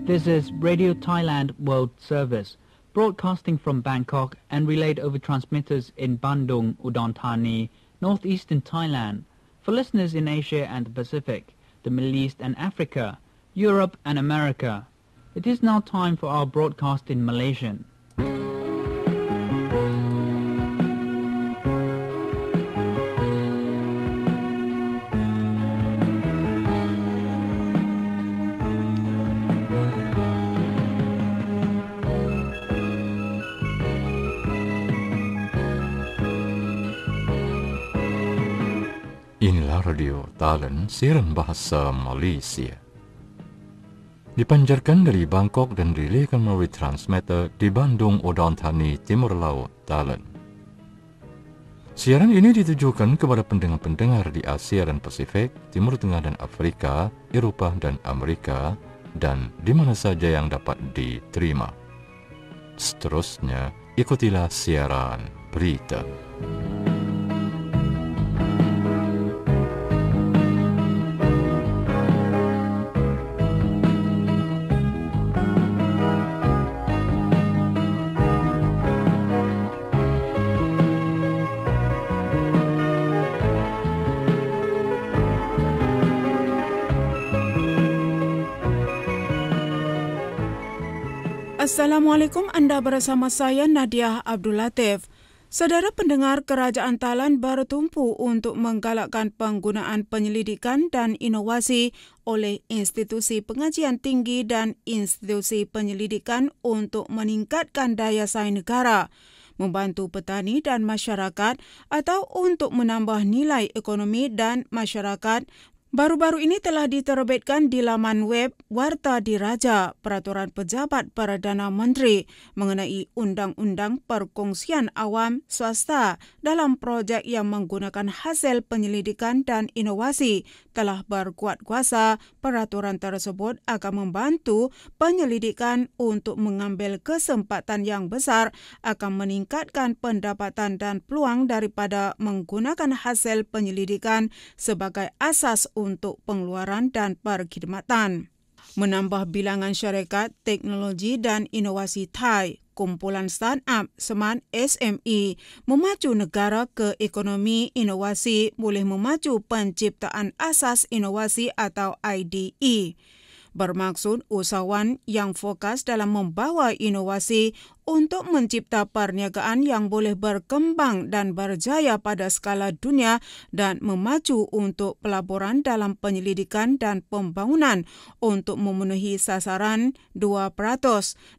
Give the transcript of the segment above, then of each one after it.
This is Radio Thailand World Service, broadcasting from Bangkok and relayed over transmitters in Bandung, Udon Thani, northeastern Thailand. For listeners in Asia and the Pacific, the Middle East and Africa, Europe and America. It is now time for our broadcast in Malaysian. Inilah radio Talent siaran bahasa Malaysia. dipanjarkan dari Bangkok dan dirilikan melalui transmitter di Bandung Odon Thani, Timur Laut, Thailand. Siaran ini ditujukan kepada pendengar-pendengar di Asia dan Pasifik, Timur Tengah dan Afrika, Eropah dan Amerika, dan di mana saja yang dapat diterima. Seterusnya, ikutilah siaran berita. Musik Assalamualaikum, anda bersama saya Nadia Abdul Latif. Saudara pendengar Kerajaan Talan tumpu untuk menggalakkan penggunaan penyelidikan dan inovasi oleh institusi pengajian tinggi dan institusi penyelidikan untuk meningkatkan daya saing negara, membantu petani dan masyarakat atau untuk menambah nilai ekonomi dan masyarakat Baru-baru ini telah diterbitkan di laman web Warta Diraja Peraturan Pejabat Perdana Menteri mengenai Undang-Undang Perkongsian Awam Swasta dalam projek yang menggunakan hasil penyelidikan dan inovasi telah berkuat kuasa. Peraturan tersebut akan membantu penyelidikan untuk mengambil kesempatan yang besar akan meningkatkan pendapatan dan peluang daripada menggunakan hasil penyelidikan sebagai asas untuk pengeluaran dan perkhidmatan. Menambah bilangan syarikat teknologi dan inovasi Thai, kumpulan startup Seman SME memacu negara ke ekonomi inovasi boleh memacu penciptaan asas inovasi atau IDE. Bermaksud usahawan yang fokus dalam membawa inovasi untuk mencipta perniagaan yang boleh berkembang dan berjaya pada skala dunia dan memacu untuk pelaporan dalam penyelidikan dan pembangunan untuk memenuhi sasaran 2%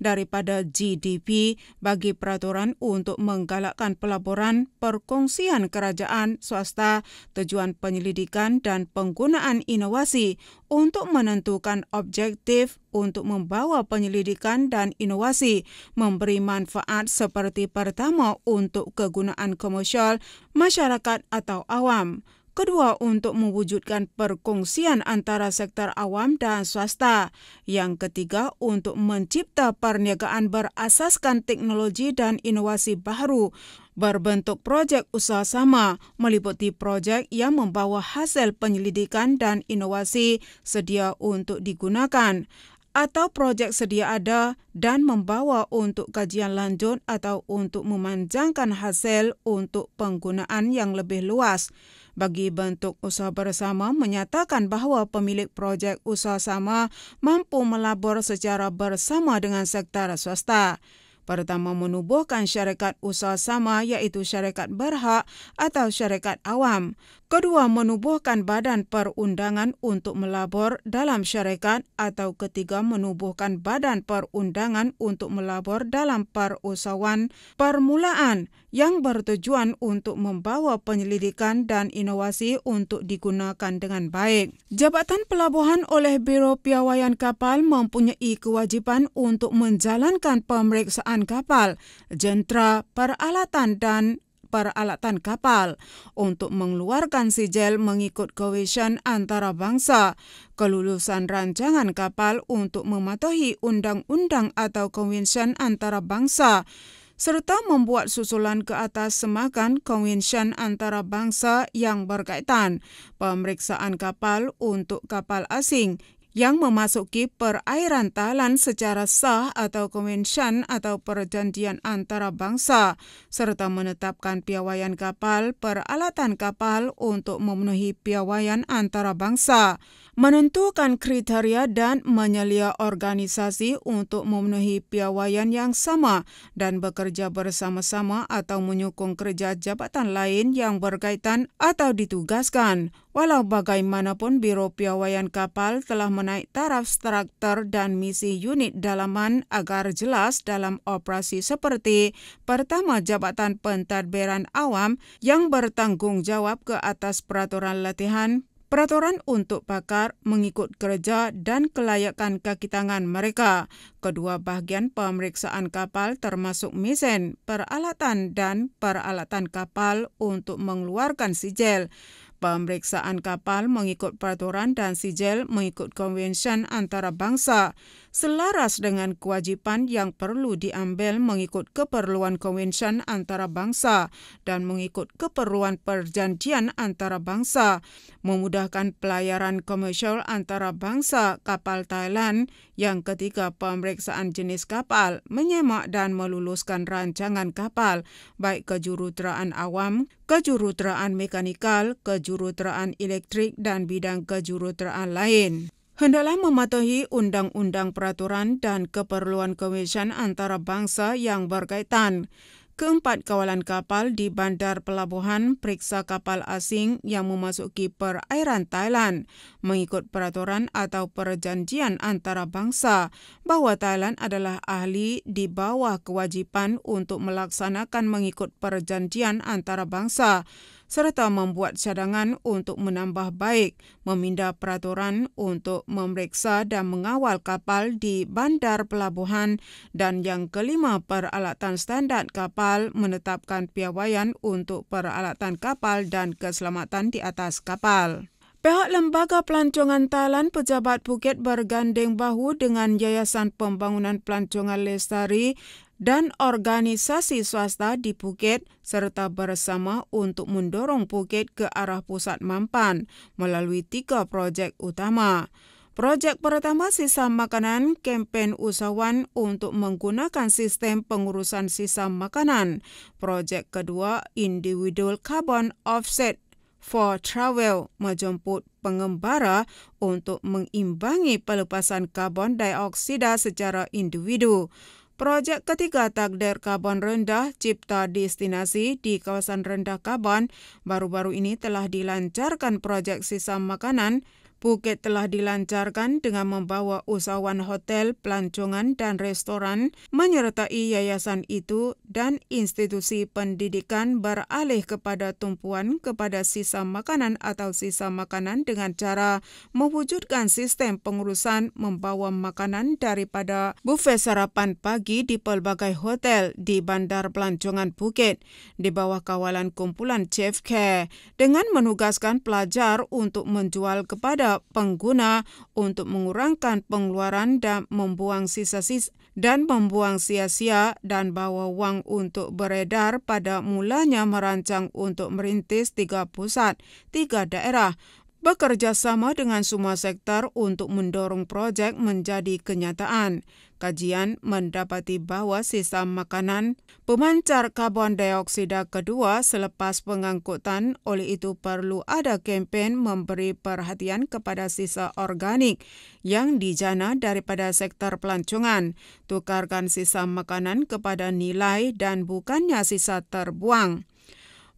daripada GDP bagi peraturan untuk menggalakkan pelaporan perkongsian kerajaan swasta tujuan penyelidikan dan penggunaan inovasi untuk menentukan objektif untuk membawa penyelidikan dan inovasi memberi memberi manfaat seperti pertama untuk kegunaan komersial, masyarakat atau awam. Kedua, untuk mewujudkan perkongsian antara sektor awam dan swasta. Yang ketiga, untuk mencipta perniagaan berasaskan teknologi dan inovasi baru berbentuk projek usaha sama meliputi projek yang membawa hasil penyelidikan dan inovasi sedia untuk digunakan. atau projek sedia ada dan membawa untuk kajian lanjut atau untuk memanjangkan hasil untuk penggunaan yang lebih luas. Bagi bentuk usaha bersama menyatakan bahawa pemilik projek usaha sama mampu melabur secara bersama dengan sektor swasta. Pertama menubuhkan syarikat usaha sama iaitu syarikat berhak atau syarikat awam kedua menubuhkan badan perundangan untuk melabor dalam syarikat atau ketiga menubuhkan badan perundangan untuk melabor dalam perusahaan permulaan yang bertujuan untuk membawa penyelidikan dan inovasi untuk digunakan dengan baik. Jabatan Pelabuhan oleh Biro Piawaian Kapal mempunyai kewajiban untuk menjalankan pemeriksaan kapal, jentera, peralatan, dan peralatan kapal untuk mengeluarkan sijil mengikut kawasan antara bangsa, kelulusan rancangan kapal untuk mematuhi undang-undang atau konvensyen antara bangsa, serta membuat susulan ke atas semakan konvensyen antara bangsa yang berkaitan, pemeriksaan kapal untuk kapal asing yang memasuki perairan Thailand secara sah atau konvensyen atau perjanjian antara bangsa serta menetapkan piawaian kapal peralatan kapal untuk memenuhi piawaian antara bangsa menentukan kriteria dan menyelia organisasi untuk memenuhi piawaian yang sama dan bekerja bersama-sama atau menyokong kerja jabatan lain yang berkaitan atau ditugaskan Walau bagaimanapun, Biro Piawaian Kapal telah menaik taraf struktur dan misi unit dalaman agar jelas dalam operasi seperti pertama Jabatan Pentadbiran Awam yang bertanggung jawab ke atas peraturan latihan, peraturan untuk pakar mengikut kerja dan kelayakan kaki tangan mereka, kedua bahagian pemeriksaan kapal termasuk mesin, peralatan dan peralatan kapal untuk mengeluarkan sijil, pemeriksaan kapal mengikut peraturan dan sijil mengikut konvensyen antarabangsa selaras dengan kewajipan yang perlu diambil mengikut keperluan konvensyen antara bangsa dan mengikut keperluan perjanjian antara bangsa, memudahkan pelayaran komersial antara bangsa kapal Thailand yang ketika pemeriksaan jenis kapal menyemak dan meluluskan rancangan kapal, baik kejuruteraan awam, kejuruteraan mekanikal, kejuruteraan elektrik dan bidang kejuruteraan lain. Hendalah mematuhi undang-undang peraturan dan keperluan kewajiban antara bangsa yang berkaitan. Keempat kawalan kapal di bandar pelabuhan periksa kapal asing yang memasuki perairan Thailand mengikut peraturan atau perjanjian antara bangsa bahawa Thailand adalah ahli di bawah kewajipan untuk melaksanakan mengikut perjanjian antara bangsa serta membuat cadangan untuk menambah baik, meminda peraturan untuk memeriksa dan mengawal kapal di bandar pelabuhan dan yang kelima peralatan standar kapal menetapkan piawaian untuk peralatan kapal dan keselamatan di atas kapal. Pihak Lembaga Pelancongan Thailand Pejabat Phuket bergandeng bahu dengan Yayasan Pembangunan Pelancongan Lestari dan organisasi swasta di Phuket serta bersama untuk mendorong Phuket ke arah pusat mampan melalui tiga projek utama. Projek pertama sisa makanan kempen usahawan untuk menggunakan sistem pengurusan sisa makanan. Projek kedua individual carbon offset for travel menjemput pengembara untuk mengimbangi pelepasan karbon dioksida secara individu. Projek ketiga takdir karbon rendah cipta destinasi di kawasan rendah karbon baru-baru ini telah dilancarkan projek sisa makanan Phuket telah dilancarkan dengan membawa usahawan hotel, pelancongan dan restoran menyertai yayasan itu dan institusi pendidikan beralih kepada tumpuan kepada sisa makanan atau sisa makanan dengan cara mewujudkan sistem pengurusan membawa makanan daripada bufet sarapan pagi di pelbagai hotel di bandar pelancongan Phuket di bawah kawalan kumpulan chef care dengan menugaskan pelajar untuk menjual kepada kepada pengguna untuk mengurangkan pengeluaran dan membuang sisa-sisa dan membuang sia-sia dan bawa uang untuk beredar pada mulanya merancang untuk merintis tiga pusat, tiga daerah, bekerja sama dengan semua sektor untuk mendorong proyek menjadi kenyataan. Kajian mendapati bahwa sisa makanan pemancar karbon dioksida kedua selepas pengangkutan, oleh itu perlu ada kampanye memberi perhatian kepada sisa organik yang dijana daripada sektor pelancongan. Tukarkan sisa makanan kepada nilai dan bukannya sisa terbuang.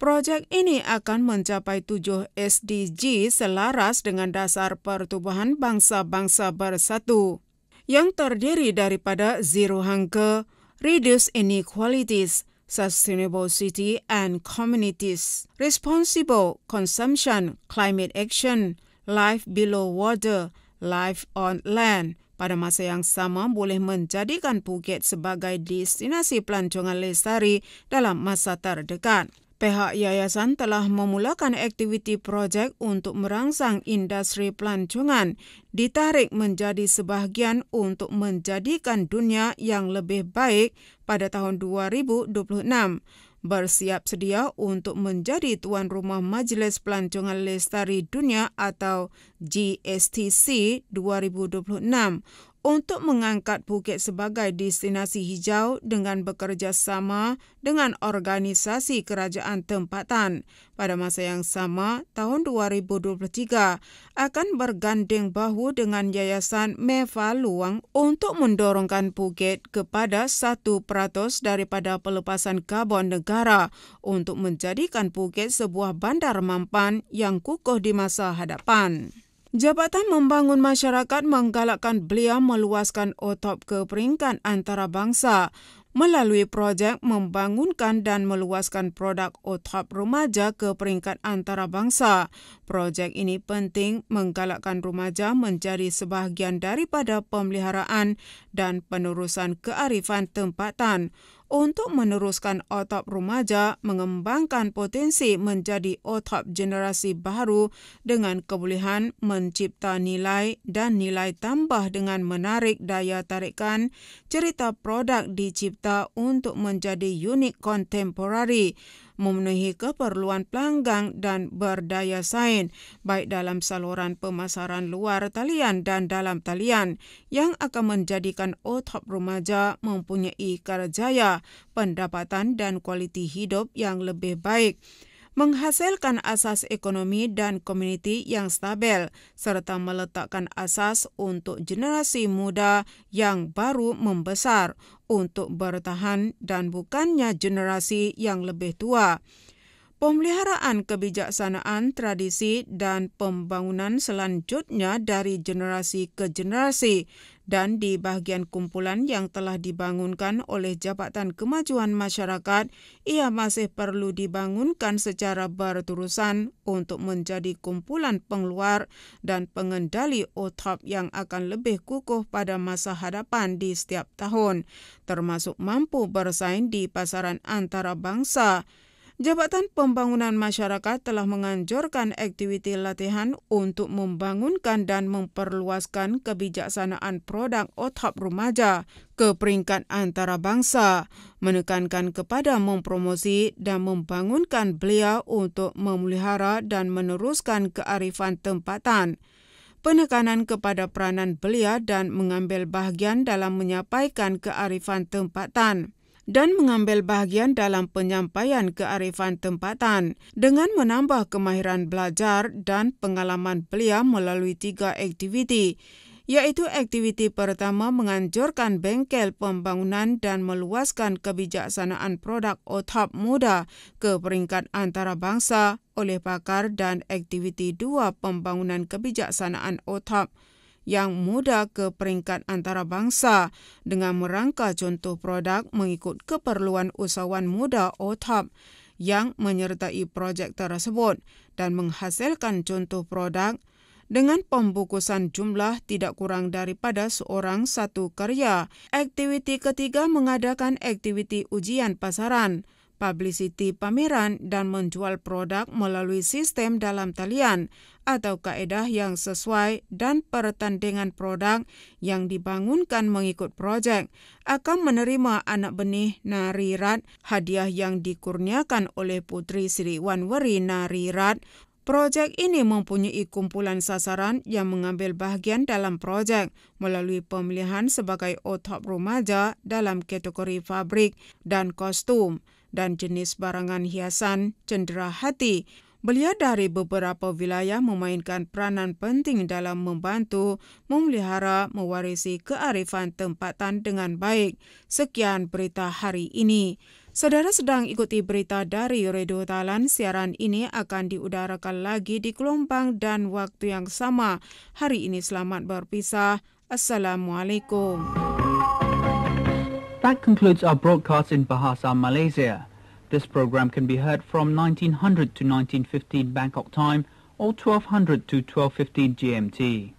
Projek ini akan mencapai tujuh SDG selaras dengan dasar pertubuhan bangsa-bangsa bersatu, yang terdiri daripada Zero Hunger, Reduce Inequalities, Sustainable City and Communities, Responsible Consumption, Climate Action, Life Below Water, Life on Land, pada masa yang sama boleh menjadikan Phuket sebagai destinasi pelancongan lestari dalam masa terdekat. Pihak yayasan telah memulakan aktiviti projek untuk merangsang industri pelancongan, ditarik menjadi sebahagian untuk menjadikan dunia yang lebih baik pada tahun 2026. Bersiap sedia untuk menjadi tuan rumah Majlis Pelancongan Lestari Dunia atau GSTC 2026 untuk mengangkat Phuket sebagai destinasi hijau dengan bekerjasama dengan organisasi kerajaan tempatan. Pada masa yang sama, tahun 2023 akan bergandeng bahu dengan Yayasan Meva Luang untuk mendorongkan Phuket kepada 1% daripada pelepasan karbon negara untuk menjadikan Phuket sebuah bandar mampan yang kukuh di masa hadapan. Jabatan Membangun Masyarakat menggalakkan beliau meluaskan otop ke peringkat antarabangsa melalui projek membangunkan dan meluaskan produk otop remaja ke peringkat antarabangsa. Projek ini penting menggalakkan remaja menjadi sebahagian daripada pemeliharaan dan penerusan kearifan tempatan untuk meneruskan otak remaja mengembangkan potensi menjadi otak generasi baru dengan kebolehan mencipta nilai dan nilai tambah dengan menarik daya tarikan cerita produk dicipta untuk menjadi unik kontemporari memenuhi keperluan pelanggan dan berdaya saing baik dalam saluran pemasaran luar talian dan dalam talian yang akan menjadikan otop remaja mempunyai kerjaya, pendapatan dan kualiti hidup yang lebih baik. menghasilkan asas ekonomi dan komuniti yang stabil, serta meletakkan asas untuk generasi muda yang baru membesar untuk bertahan dan bukannya generasi yang lebih tua. Pemeliharaan kebijaksanaan, tradisi dan pembangunan selanjutnya dari generasi ke generasi dan di bahagian kumpulan yang telah dibangunkan oleh Jabatan Kemajuan Masyarakat, ia masih perlu dibangunkan secara berterusan untuk menjadi kumpulan pengeluar dan pengendali otop yang akan lebih kukuh pada masa hadapan di setiap tahun, termasuk mampu bersaing di pasaran antarabangsa. Jabatan Pembangunan Masyarakat telah menganjurkan aktiviti latihan untuk membangunkan dan memperluaskan kebijaksanaan produk otak remaja ke peringkat antarabangsa, menekankan kepada mempromosi dan membangunkan belia untuk memelihara dan meneruskan kearifan tempatan. Penekanan kepada peranan belia dan mengambil bahagian dalam menyampaikan kearifan tempatan dan mengambil bahagian dalam penyampaian kearifan tempatan dengan menambah kemahiran belajar dan pengalaman beliau melalui tiga aktiviti, yaitu aktiviti pertama menganjurkan bengkel pembangunan dan meluaskan kebijaksanaan produk otak muda ke peringkat antarabangsa oleh pakar dan aktiviti dua pembangunan kebijaksanaan otak yang muda ke peringkat antarabangsa dengan merangka contoh produk mengikut keperluan usahawan muda OTAP yang menyertai projek tersebut dan menghasilkan contoh produk dengan pembukusan jumlah tidak kurang daripada seorang satu karya. Aktiviti ketiga mengadakan aktiviti ujian pasaran, publicity pameran dan menjual produk melalui sistem dalam talian atau kaedah yang sesuai dan pertandingan produk yang dibangunkan mengikut projek akan menerima anak benih Narirat hadiah yang dikurniakan oleh Putri Sri Wanwari Narirat. Projek ini mempunyai kumpulan sasaran yang mengambil bahagian dalam projek melalui pemilihan sebagai otop rumaja dalam kategori fabrik dan kostum dan jenis barangan hiasan cendera hati. Beliau dari beberapa wilayah memainkan peranan penting dalam membantu memelihara mewarisi kearifan tempatan dengan baik. Sekian berita hari ini. Saudara sedang ikuti berita dari Radio Talan. Siaran ini akan diudarakan lagi di gelombang dan waktu yang sama. Hari ini selamat berpisah. Assalamualaikum. That concludes our broadcast in Bahasa Malaysia. This program can be heard from 1900 to 1915 Bangkok time or 1200 to 1215 GMT.